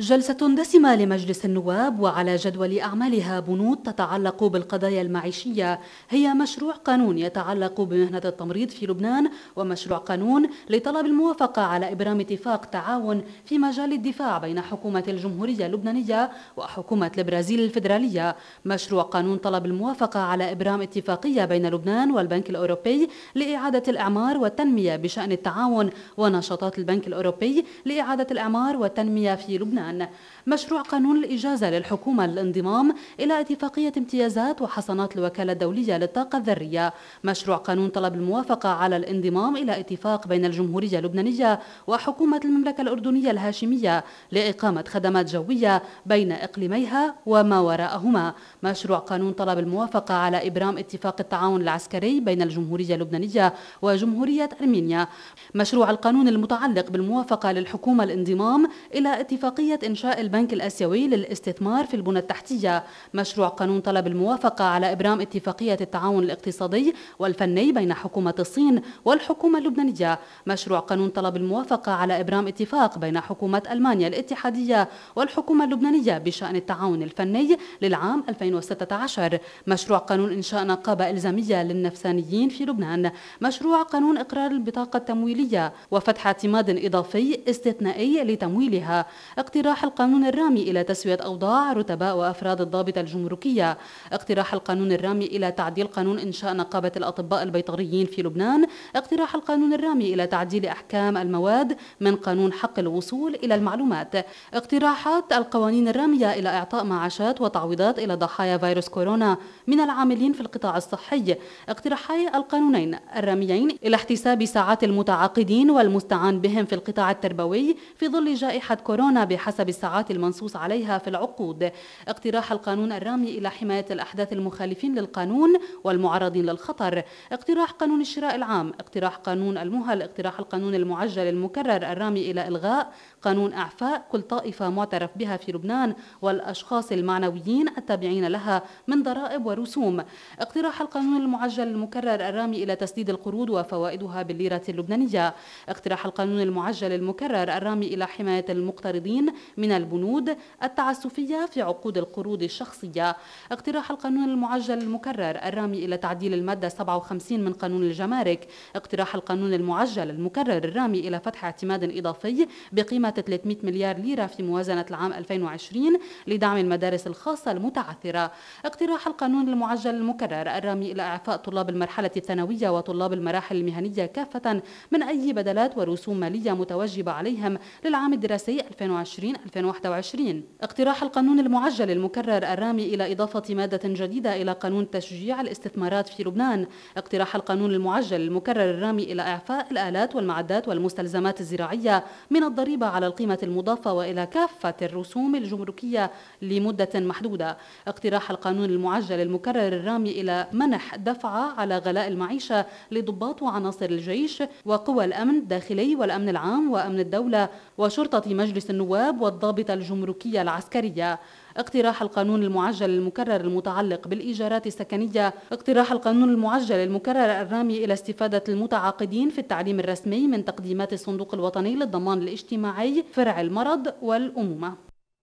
جلسة دسمة لمجلس النواب وعلى جدول أعمالها بنود تتعلق بالقضايا المعيشية هي مشروع قانون يتعلق بمهنة التمريض في لبنان ومشروع قانون لطلب الموافقة على إبرام اتفاق تعاون في مجال الدفاع بين حكومة الجمهورية اللبنانية وحكومة البرازيل الفيدرالية مشروع قانون طلب الموافقة على إبرام اتفاقية بين لبنان والبنك الأوروبي لإعادة الإعمار والتنمية بشأن التعاون ونشاطات البنك الأوروبي لإعادة الإعمار والتنمية في لبنان البلدان مشروع قانون الإجازة للحكومة للانضمام إلى اتفاقية امتيازات وحصنات الوكالة الدولية للطاقة الذرية مشروع قانون طلب الموافقة على الانضمام إلى اتفاق بين الجمهورية اللبنانية وحكومة المملكة الأردنية الهاشمية لإقامة خدمات جوية بين إقليميها وما وراءهما مشروع قانون طلب الموافقة على إبرام اتفاق التعاون العسكري بين الجمهورية اللبنانية وجمهورية أرمينيا مشروع القانون المتعلق بالموافقة للحكومة الانضمام إلى اتفاقية إنشاء البنك الآسيوي للاستثمار في البنى التحتية مشروع قانون طلب الموافقة على إبرام اتفاقية التعاون الاقتصادي والفني بين حكومة الصين والحكومة اللبنانية مشروع قانون طلب الموافقة على إبرام اتفاق بين حكومة ألمانيا الاتحادية والحكومة اللبنانية بشأن التعاون الفني للعام 2016 مشروع قانون إنشاء نقابة إلزامية للنفسانيين في لبنان مشروع قانون إقرار البطاقة التمويلية وفتح اعتماد إضافي استثنائي لتمويلها اقتراح اقتراح القانون الرامي إلى تسوية أوضاع رتباء وأفراد الضابطة الجمركية اقتراح القانون الرامي إلى تعديل قانون إنشاء نقابة الأطباء البيطريين في لبنان اقتراح القانون الرامي إلى تعديل أحكام المواد من قانون حق الوصول إلى المعلومات اقتراحات القوانين الرامية إلى إعطاء معاشات وتعويضات إلى ضحايا فيروس كورونا من العاملين في القطاع الصحي اقتراحي القانونين الراميين إلى احتساب ساعات المتعاقدين والمستعان بهم في القطاع التربوي في ظل جائحة كورونا بحسب حسب الساعات المنصوص عليها في العقود اقتراح القانون الرامي إلى حماية الأحداث المخالفين للقانون والمعرضين للخطر اقتراح قانون الشراء العام اقتراح قانون المهل اقتراح القانون المعجل المكرر الرامي إلى إلغاء قانون أعفاء كل طائفة معترف بها في لبنان والأشخاص المعنويين التابعين لها من ضرائب ورسوم اقتراح القانون المعجل المكرر الرامي إلى تسديد القروض وفوائدها بالليرة اللبنانية اقتراح القانون المعجل المكرر الرامي إلى حماية المقترضين من البنود التعسفية في عقود القروض الشخصية اقتراح القانون المعجل المكرر الرامي إلى تعديل المادة 57 من قانون الجمارك اقتراح القانون المعجل المكرر الرامي إلى فتح اعتماد إضافي بقيمة 300 مليار ليرة في موازنة العام 2020 لدعم المدارس الخاصة المتعثرة اقتراح القانون المعجل المكرر الرامي إلى إعفاء طلاب المرحلة الثانوية وطلاب المراحل المهنية كافة من أي بدلات ورسوم مالية متوجبة عليهم للعام الدراسي 2020 2021 اقتراح القانون المعجل المكرر الرامي إلى إضافة مادة جديدة إلى قانون تشجيع الاستثمارات في لبنان اقتراح القانون المعجل المكرر الرامي إلى إعفاء الآلات والمعدات والمستلزمات الزراعية من الضريبة على القيمة المضافة وإلى كافة الرسوم الجمركية لمدة محدودة اقتراح القانون المعجل المكرر الرامي إلى منح دفعة على غلاء المعيشة لضباط وعناصر الجيش وقوى الأمن الداخلي والأمن العام وأمن الدولة وشرطة مجلس النواب والضابطة الجمركية العسكرية اقتراح القانون المعجل المكرر المتعلق بالإيجارات السكنية اقتراح القانون المعجل المكرر الرامي إلى استفادة المتعاقدين في التعليم الرسمي من تقديمات الصندوق الوطني للضمان الاجتماعي فرع المرض والأمومة